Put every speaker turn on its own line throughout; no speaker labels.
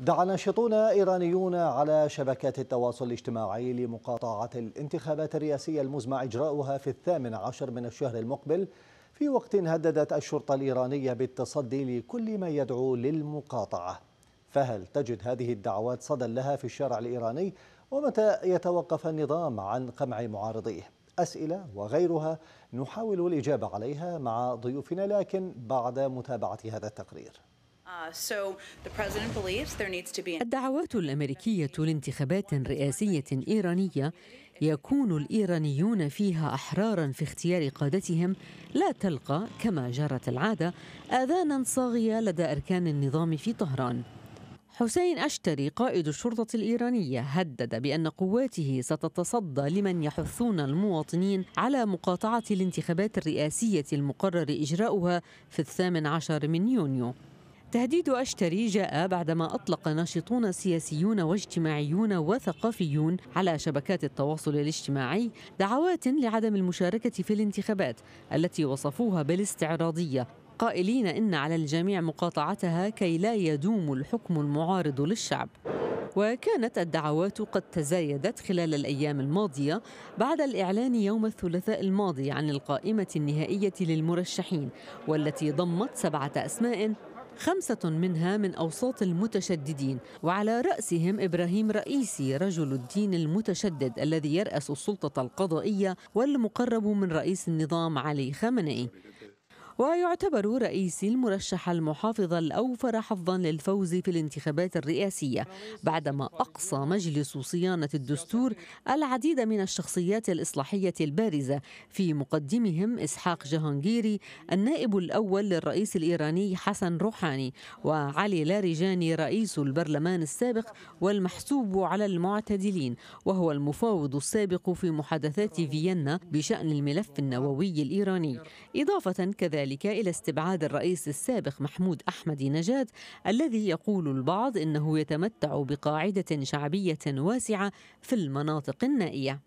دعا ناشطون إيرانيون على شبكات التواصل الاجتماعي لمقاطعة الانتخابات الرئاسية المزمع إجراؤها في الثامن عشر من الشهر المقبل في وقت هددت الشرطة الإيرانية بالتصدي لكل ما يدعو للمقاطعة فهل تجد هذه الدعوات صدى لها في الشارع الإيراني ومتى يتوقف النظام عن قمع معارضيه أسئلة وغيرها نحاول الإجابة
عليها مع
ضيوفنا لكن بعد متابعة هذا التقرير
Uh,
الدعوات الامريكيه لانتخابات رئاسيه ايرانيه يكون الايرانيون فيها احرارا في اختيار قادتهم لا تلقى كما جرت العاده اذانا صاغيه لدى اركان النظام في طهران حسين أشتري قائد الشرطة الإيرانية هدد بأن قواته ستتصدى لمن يحثون المواطنين على مقاطعة الانتخابات الرئاسية المقرر إجراؤها في الثامن عشر من يونيو تهديد أشتري جاء بعدما أطلق ناشطون سياسيون واجتماعيون وثقافيون على شبكات التواصل الاجتماعي دعوات لعدم المشاركة في الانتخابات التي وصفوها بالاستعراضية قائلين إن على الجميع مقاطعتها كي لا يدوم الحكم المعارض للشعب وكانت الدعوات قد تزايدت خلال الأيام الماضية بعد الإعلان يوم الثلاثاء الماضي عن القائمة النهائية للمرشحين والتي ضمت سبعة أسماء خمسة منها من أوساط المتشددين وعلى رأسهم إبراهيم رئيسي رجل الدين المتشدد الذي يرأس السلطة القضائية والمقرب من رئيس النظام علي خامنئي ويعتبر رئيسي المرشح المحافظ الأوفر حظا للفوز في الانتخابات الرئاسية بعدما أقصى مجلس صيانة الدستور العديد من الشخصيات الإصلاحية البارزة في مقدمهم إسحاق جهانجيري النائب الأول للرئيس الإيراني حسن روحاني وعلي لارجاني رئيس البرلمان السابق والمحسوب على المعتدلين وهو المفاوض السابق في محادثات فيينا بشأن الملف النووي الإيراني إضافة كذلك ذلك إلى استبعاد الرئيس السابق محمود أحمد نجاد الذي يقول البعض إنه يتمتع بقاعدة شعبية واسعة في المناطق النائية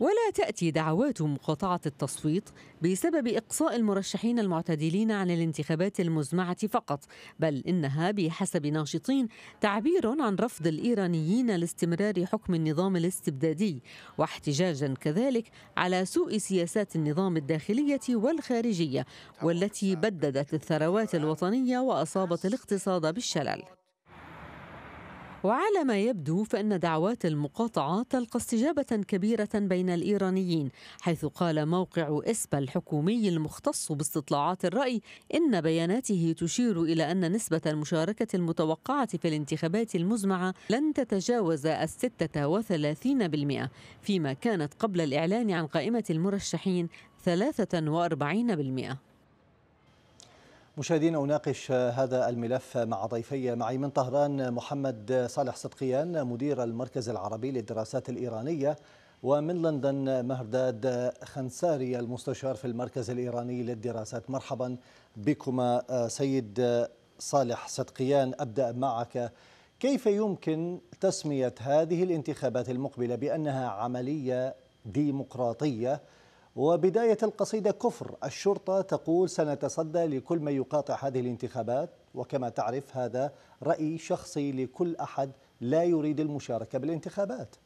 ولا تأتي دعوات مقاطعة التصويت بسبب إقصاء المرشحين المعتدلين عن الانتخابات المزمعة فقط، بل إنها بحسب ناشطين تعبير عن رفض الإيرانيين لاستمرار حكم النظام الاستبدادي، واحتجاجا كذلك على سوء سياسات النظام الداخلية والخارجية، والتي بددت الثروات الوطنية وأصابت الاقتصاد بالشلل. وعلى ما يبدو فإن دعوات المقاطعة تلقى استجابة كبيرة بين الإيرانيين حيث قال موقع إسبا الحكومي المختص باستطلاعات الرأي إن بياناته تشير إلى أن نسبة المشاركة المتوقعة في الانتخابات المزمعة لن تتجاوز الستة وثلاثين بالمئة فيما كانت قبل الإعلان عن قائمة المرشحين ثلاثة وأربعين بالمئة
مشاهدينا أناقش هذا الملف مع ضيفي معي من طهران محمد صالح صدقيان مدير المركز العربي للدراسات الإيرانية ومن لندن مهرداد خنساري المستشار في المركز الإيراني للدراسات مرحبا بكما سيد صالح صدقيان أبدأ معك كيف يمكن تسمية هذه الانتخابات المقبلة بأنها عملية ديمقراطية وبداية القصيدة كفر الشرطة تقول سنتصدى لكل من يقاطع هذه الانتخابات وكما تعرف هذا رأي شخصي لكل أحد لا يريد المشاركة بالانتخابات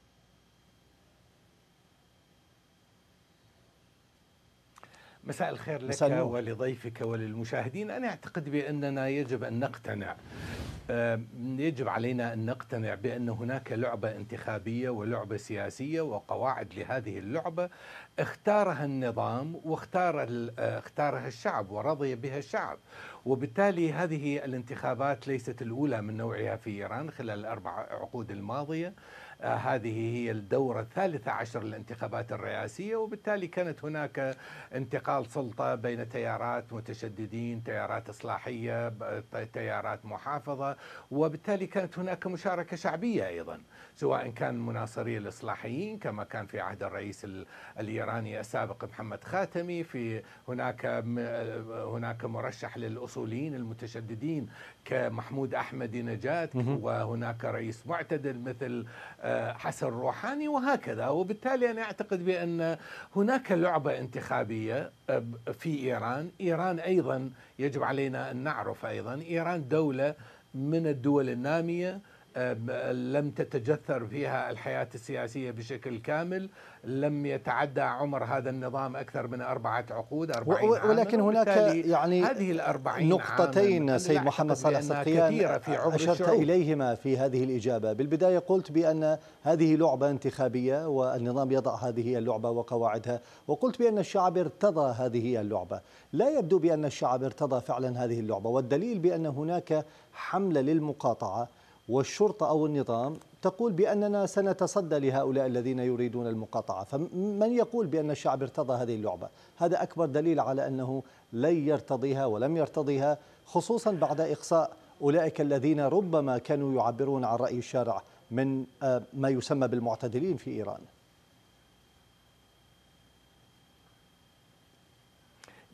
مساء الخير لك مساء ولضيفك وللمشاهدين أنا أعتقد بأننا يجب أن نقتنع يجب علينا أن نقتنع بأن هناك لعبة انتخابية ولعبة سياسية وقواعد لهذه اللعبة اختارها النظام واختار آه، اختارها الشعب ورضي بها الشعب وبالتالي هذه الانتخابات ليست الأولى من نوعها في إيران خلال الأربع عقود الماضية آه، هذه هي الدورة الثالثة عشر للانتخابات الرئاسية وبالتالي كانت هناك انتقال سلطة بين تيارات متشددين تيارات إصلاحية تيارات محافظة وبالتالي كانت هناك مشاركة شعبية أيضا سواء كان مناصري الإصلاحيين كما كان في عهد الرئيس الإيراني السابق محمد خاتمي في هناك آه، هناك مرشح للأصوليين المتشددين كمحمود أحمد نجات وهناك رئيس معتدل مثل آه، حسن روحاني وهكذا وبالتالي أنا أعتقد بأن هناك لعبة انتخابية آه، في إيران إيران أيضا يجب علينا أن نعرف أيضا إيران دولة من الدول النامية لم تتجثر فيها الحياة السياسية بشكل كامل لم يتعدى عمر هذا النظام أكثر من أربعة عقود أربعين عاما ولكن هناك يعني هذه الأربعين نقطتين سيد محمد صالح سقيان في عمر أشرت الشعوب.
إليهما في هذه الإجابة بالبداية قلت بأن هذه لعبة انتخابية والنظام يضع هذه اللعبة وقواعدها وقلت بأن الشعب ارتضى هذه اللعبة لا يبدو بأن الشعب ارتضى فعلا هذه اللعبة والدليل بأن هناك حملة للمقاطعة والشرطة أو النظام تقول بأننا سنتصدى لهؤلاء الذين يريدون المقاطعة فمن يقول بأن الشعب ارتضى هذه اللعبة هذا أكبر دليل على أنه لن يرتضيها ولم يرتضيها خصوصا بعد إقصاء أولئك الذين ربما كانوا يعبرون عن رأي الشارع من آه، ما يسمى بالمعتدلين في إيران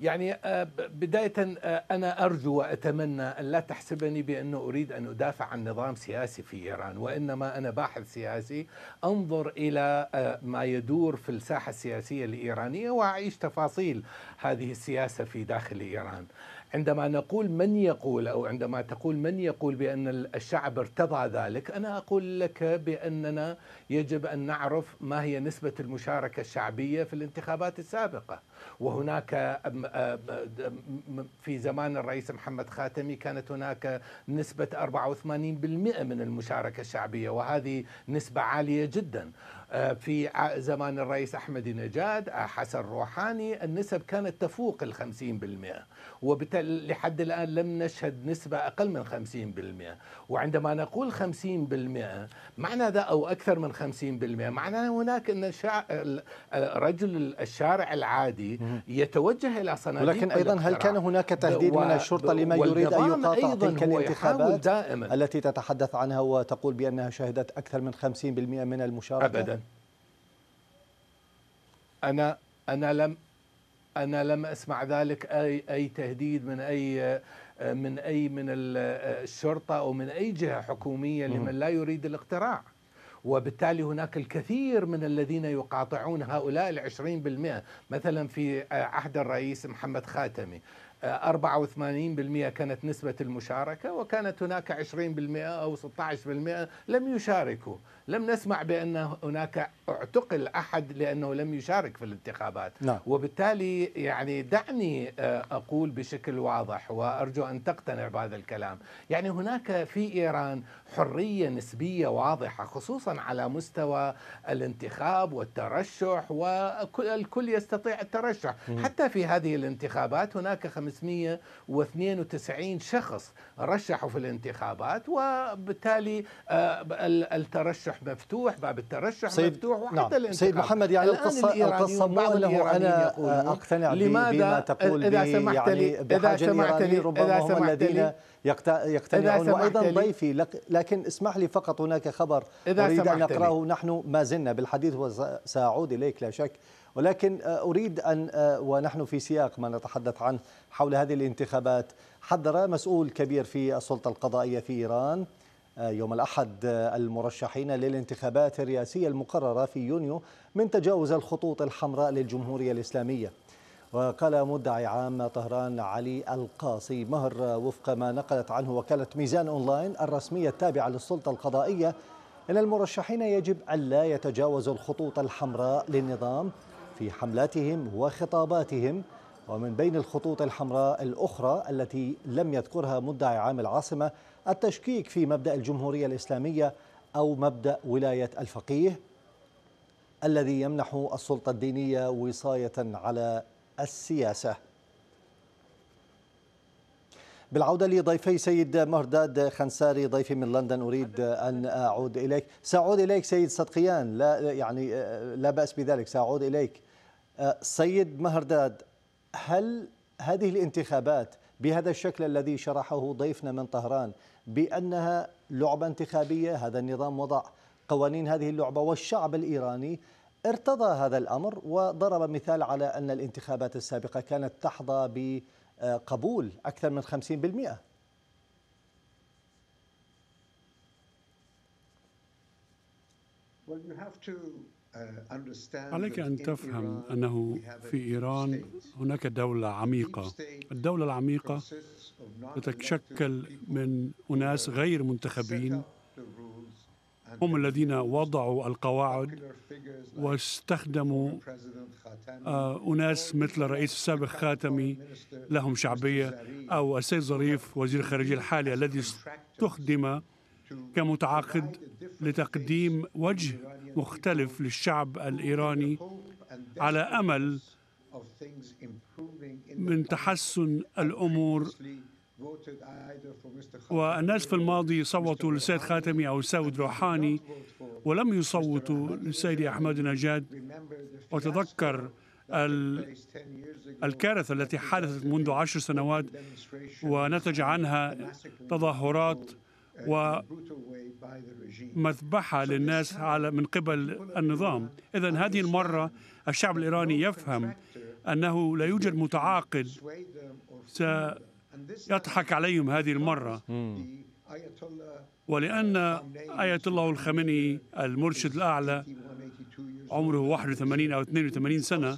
يعني آه، بداية آه، أنا أرجو وأتمنى أن لا تحسبني بأنه أريد أن أدافع عن نظام سياسي في إيران وإنما أنا باحث سياسي أنظر إلى آه، ما يدور في الساحة السياسية الإيرانية وأعيش تفاصيل هذه السياسة في داخل إيران عندما نقول من يقول او عندما تقول من يقول بان الشعب ارتضى ذلك انا اقول لك باننا يجب ان نعرف ما هي نسبه المشاركه الشعبيه في الانتخابات السابقه وهناك في زمان الرئيس محمد خاتمي كانت هناك نسبه 84% من المشاركه الشعبيه وهذه نسبه عاليه جدا آه، في زمان الرئيس أحمد نجاد آه، حسن روحاني النسب كانت تفوق ال 50% وبالتالي لحد الآن لم نشهد نسبة أقل من 50% وعندما نقول 50% معنى ذا أو أكثر من 50% معنى هناك أن رجل الشارع العادي يتوجه إلى صناديق ولكن أيضا هل كان هناك تهديد و... من الشرطة لما يريد أن يقاطع تلك الانتخابات
دائما التي تتحدث عنها وتقول بأنها شهدت أكثر من 50% من المشاركة أبدا انا انا لم انا
لم اسمع ذلك اي اي تهديد من اي من اي من الشرطه او من اي جهه حكوميه لمن لا يريد الاقتراع وبالتالي هناك الكثير من الذين يقاطعون هؤلاء العشرين بالمئة مثلا في عهد الرئيس محمد خاتمي 84% كانت نسبة المشاركة وكانت هناك 20% أو 16% لم يشاركوا لم نسمع بأن هناك اعتقل أحد لأنه لم يشارك في الانتخابات نعم. وبالتالي يعني دعني آه، أقول بشكل واضح وأرجو أن تقتنع بهذا الكلام يعني هناك في إيران حرية نسبية واضحة خصوصا على مستوى الانتخاب والترشح والكل يستطيع الترشح م. حتى في هذه الانتخابات هناك 592 شخص رشحوا في الانتخابات وبالتالي آه، الترشح مفتوح باب الترشح سيد مفتوح وحتى نعم الانتخاب سيد محمد يعني القصة القصة مو أنه أنا
أقتنع بما تقول يعني إذا سمحت لي يعني إذا سمحت لي ربما إذا سمحت الذين يقتنعون وأيضا ضيفي لكن اسمح لي فقط هناك خبر أريد أن أقرأه نحن ما زلنا بالحديث وسأعود إليك لا شك ولكن آه، أريد أن آه، ونحن في سياق ما نتحدث عنه حول هذه الانتخابات حذر مسؤول كبير في السلطة القضائية في إيران آه، يوم الأحد المرشحين للانتخابات الرئاسية المقررة في يونيو من تجاوز الخطوط الحمراء للجمهورية الإسلامية وقال مدعي عام طهران علي القاصي مهر وفق ما نقلت عنه وكالة ميزان أونلاين الرسمية التابعة للسلطة القضائية أن المرشحين يجب ألا يتجاوزوا الخطوط الحمراء للنظام في حملاتهم وخطاباتهم ومن بين الخطوط الحمراء الأخرى التي لم يذكرها مدعي عام العاصمة التشكيك في مبدأ الجمهورية الإسلامية أو مبدأ ولاية الفقيه الذي يمنح السلطة الدينية وصاية على السياسة بالعودة لضيفي سيد مهرداد خنساري ضيفي من لندن أريد أن أعود إليك سأعود إليك سيد صدقيان لا يعني لا بأس بذلك سأعود إليك سيد مهرداد هل هذه الانتخابات بهذا الشكل الذي شرحه ضيفنا من طهران بأنها لعبة انتخابية هذا النظام وضع قوانين هذه اللعبة والشعب الإيراني ارتضى هذا الأمر وضرب مثال على أن الانتخابات السابقة كانت تحظى ب قبول أكثر من 50% uh, عليك أن تفهم أنه في إيران
هناك دولة عميقة الدولة العميقة تتشكل من أناس غير منتخبين هم الذين وضعوا القواعد واستخدموا آه، أناس مثل الرئيس السابق خاتمي لهم شعبية أو السيد ظريف وزير الخارجية الحالي الذي استخدم كمتعاقد لتقديم وجه مختلف للشعب الإيراني على أمل من تحسن الأمور والناس في الماضي صوتوا للسيد خاتمي أو السيد روحاني ولم يصوتوا للسيد أحمد نجاد وتذكر الكارثة التي حدثت منذ عشر سنوات ونتج عنها تظاهرات ومذبحة للناس على من قبل النظام إذا هذه المرة الشعب الإيراني يفهم أنه لا يوجد متعاقد يضحك عليهم هذه المرة ولأن آية الله الخامنئي المرشد الأعلى عمره 81 أو 82 سنة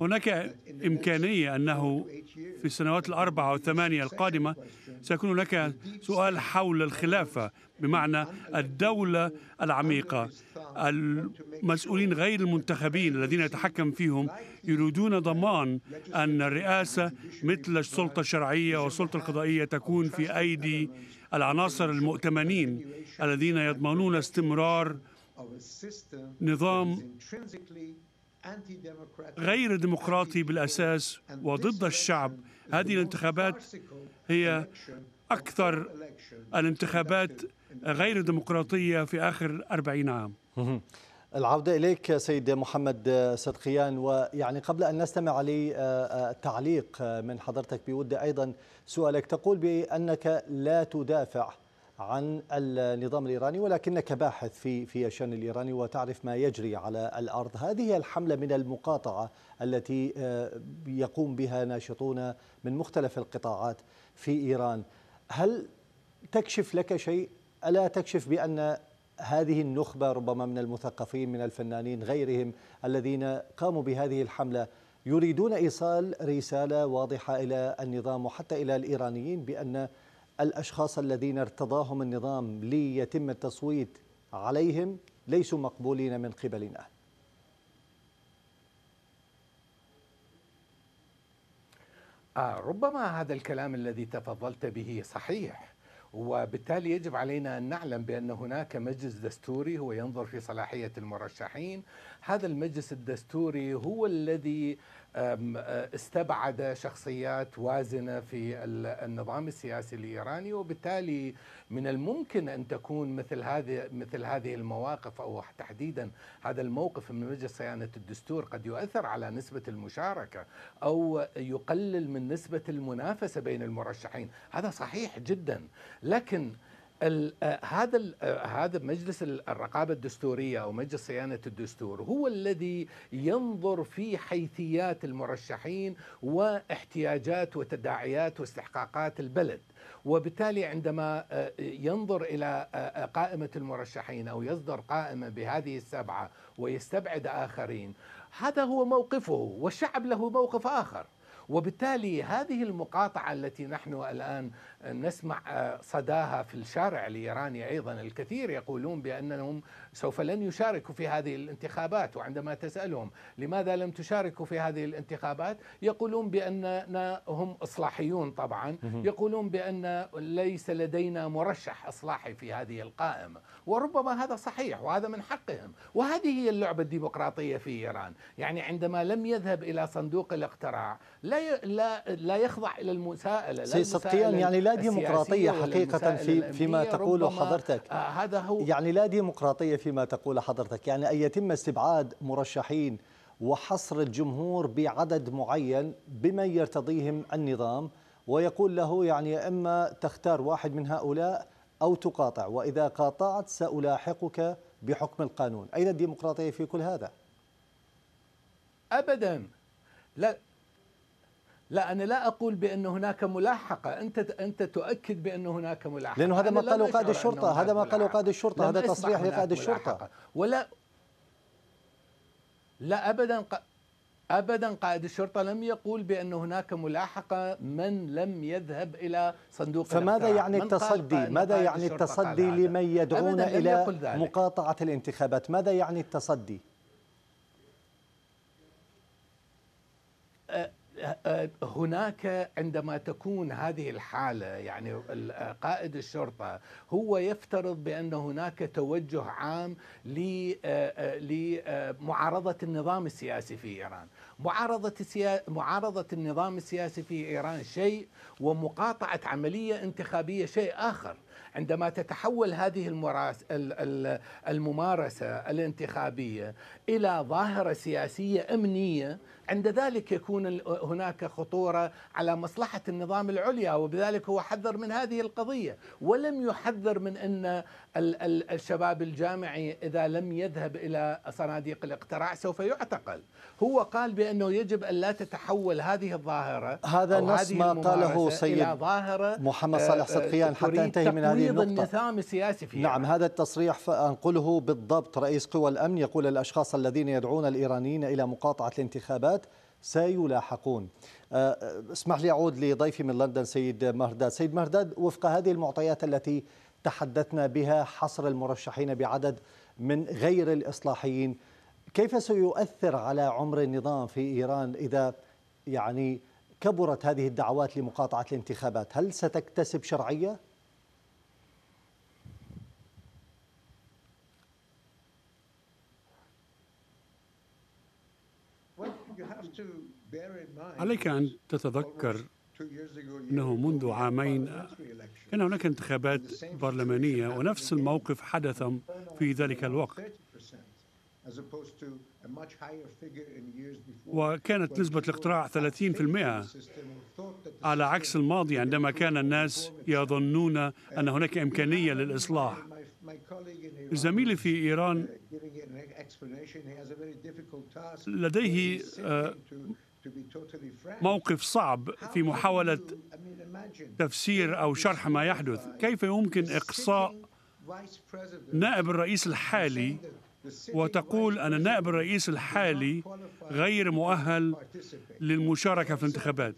هناك إمكانية أنه في السنوات الأربعة أو الثمانية القادمة سيكون هناك سؤال حول الخلافة بمعنى الدولة العميقة المسؤولين غير المنتخبين الذين يتحكم فيهم يريدون ضمان أن الرئاسة مثل السلطة الشرعية والسلطة القضائية تكون في أيدي العناصر المؤتمنين الذين يضمنون استمرار نظام غير ديمقراطي بالاساس وضد الشعب هذه الانتخابات هي أكثر الانتخابات غير ديمقراطية في آخر 40 عام
العودة إليك سيد محمد صدقيان ويعني قبل أن نستمع لتعليق من حضرتك بود أيضا سؤالك تقول بأنك لا تدافع عن النظام الإيراني ولكنك باحث في في الشأن الإيراني وتعرف ما يجري على الأرض هذه الحملة من المقاطعة التي يقوم بها ناشطون من مختلف القطاعات في إيران هل تكشف لك شيء ألا تكشف بأن هذه النخبة ربما من المثقفين من الفنانين غيرهم الذين قاموا بهذه الحملة يريدون إيصال رسالة واضحة إلى النظام وحتى إلى الإيرانيين بأن الأشخاص الذين ارتضاهم النظام ليتم التصويت عليهم ليسوا مقبولين من قبلنا.
آه ربما هذا الكلام الذي تفضلت به صحيح وبالتالي يجب علينا ان نعلم بان هناك مجلس دستوري هو ينظر في صلاحيه المرشحين، هذا المجلس الدستوري هو الذي أه، استبعد شخصيات وازنة في النظام السياسي الإيراني وبالتالي من الممكن أن تكون مثل هذه مثل هذه المواقف أو تحديدا هذا الموقف من مجلس صيانة الدستور قد يؤثر على نسبة المشاركة أو يقلل من نسبة المنافسة بين المرشحين هذا صحيح جدا لكن آه، هذا آه، هذا مجلس الرقابه الدستوريه او مجلس صيانه الدستور هو الذي ينظر في حيثيات المرشحين واحتياجات وتداعيات واستحقاقات البلد وبالتالي عندما آه، ينظر الى قائمه المرشحين او يصدر قائمه بهذه السبعه ويستبعد اخرين هذا هو موقفه والشعب له موقف اخر وبالتالي هذه المقاطعة التي نحن الآن نسمع آه، صداها في الشارع الإيراني أيضا الكثير يقولون بأنهم سوف لن يشاركوا في هذه الانتخابات وعندما تسألهم لماذا لم تشاركوا في هذه الانتخابات يقولون بأننا هم إصلاحيون طبعا يقولون بأن ليس لدينا مرشح إصلاحي في هذه القائمة وربما هذا صحيح وهذا من حقهم وهذه هي اللعبة الديمقراطية في إيران يعني عندما لم يذهب إلى صندوق الاقتراع لا لا لا يخضع إلى المساءلة لا سيستطيع يعني لا لا ديمقراطية حقيقة في فيما تقوله حضرتك
آه، هذا هو يعني لا ديمقراطية فيما تقوله حضرتك يعني أن يتم استبعاد مرشحين وحصر الجمهور بعدد معين بمن يرتضيهم النظام ويقول له يعني إما تختار واحد من هؤلاء أو تقاطع وإذا قاطعت سألاحقك بحكم القانون أين الديمقراطية في كل هذا؟ أبدا لا
لا انا لا اقول بان هناك ملاحقه انت انت تؤكد بان هناك ملاحقه لانه هذا ما قاله قائد الشرطه هذا ما قاله قائد الشرطه هذا تصريح لقائد الشرطه ولا لا ابدا ق... ابدا قائد الشرطه لم يقول بان هناك ملاحقه من لم يذهب الى صندوق فماذا يعني التصدي ماذا يعني التصدي لمن
يدعون الى مقاطعه الانتخابات ماذا يعني التصدي
أه هناك عندما تكون هذه الحالة يعني قائد الشرطة هو يفترض بأن هناك توجه عام آه، آه، لمعارضة النظام السياسي في إيران معارضة, السيا... معارضة النظام السياسي في إيران شيء ومقاطعة عملية انتخابية شيء آخر عندما تتحول هذه الممارسه الانتخابيه الى ظاهره سياسيه امنيه عند ذلك يكون هناك خطوره على مصلحه النظام العليا وبذلك هو حذر من هذه القضيه ولم يحذر من ان الشباب الجامعي اذا لم يذهب الى صناديق الاقتراع سوف يعتقل هو قال بانه يجب ان لا تتحول هذه الظاهره
هذا نص ما قاله سيد ظاهرة محمد صالح صدقيان آه، حتى انتهي من هذه هذه النقطة النظام السياسي فيها نعم هذا التصريح فأنقله بالضبط رئيس قوى الأمن يقول الأشخاص الذين يدعون الإيرانيين إلى مقاطعة الانتخابات سيلاحقون آه، آه، اسمح لي أعود لضيفي من لندن سيد مهرداد سيد مهرداد وفق هذه المعطيات التي تحدثنا بها حصر المرشحين بعدد من غير الإصلاحيين كيف سيؤثر على عمر النظام في إيران إذا يعني كبرت هذه الدعوات لمقاطعة الانتخابات هل ستكتسب شرعية؟
عليك أن تتذكر أنه منذ عامين كان هناك انتخابات برلمانية ونفس الموقف حدث في ذلك الوقت وكانت نسبة الاقتراع 30% على عكس الماضي عندما كان الناس يظنون أن هناك إمكانية للإصلاح زميلي في إيران
لديه
آه، موقف صعب في محاولة تفسير أو شرح ما يحدث كيف يمكن إقصاء نائب الرئيس الحالي وتقول أن نائب الرئيس الحالي غير مؤهل للمشاركة في الانتخابات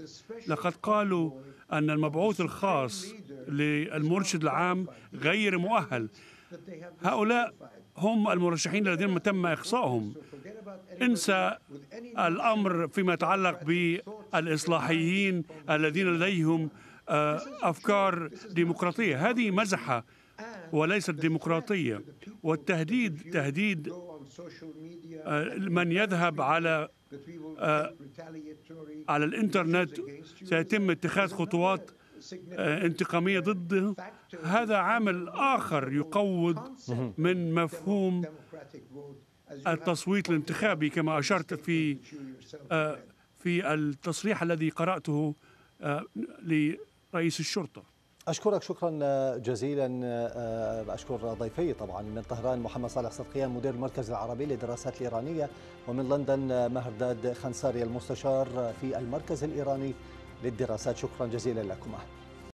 لقد قالوا أن المبعوث الخاص للمرشد العام غير مؤهل هؤلاء هم المرشحين الذين تم إقصائهم انسى الأمر فيما يتعلق بالإصلاحيين الذين لديهم آه، أفكار ديمقراطية هذه مزحة وليست ديمقراطية والتهديد تهديد آه، من يذهب على آه، على الإنترنت سيتم اتخاذ خطوات انتقامية ضده هذا عامل آخر يقوض من مفهوم التصويت الانتخابي كما أشرت في آه، في التصريح الذي قرأته آه، لرئيس الشرطة
أشكرك شكرا آه، جزيلا أشكر ضيفي طبعا من طهران محمد صالح صدقيان مدير المركز العربي للدراسات الإيرانية ومن لندن مهرداد خنساري المستشار في المركز الإيراني للدراسات شكرا جزيلا لكما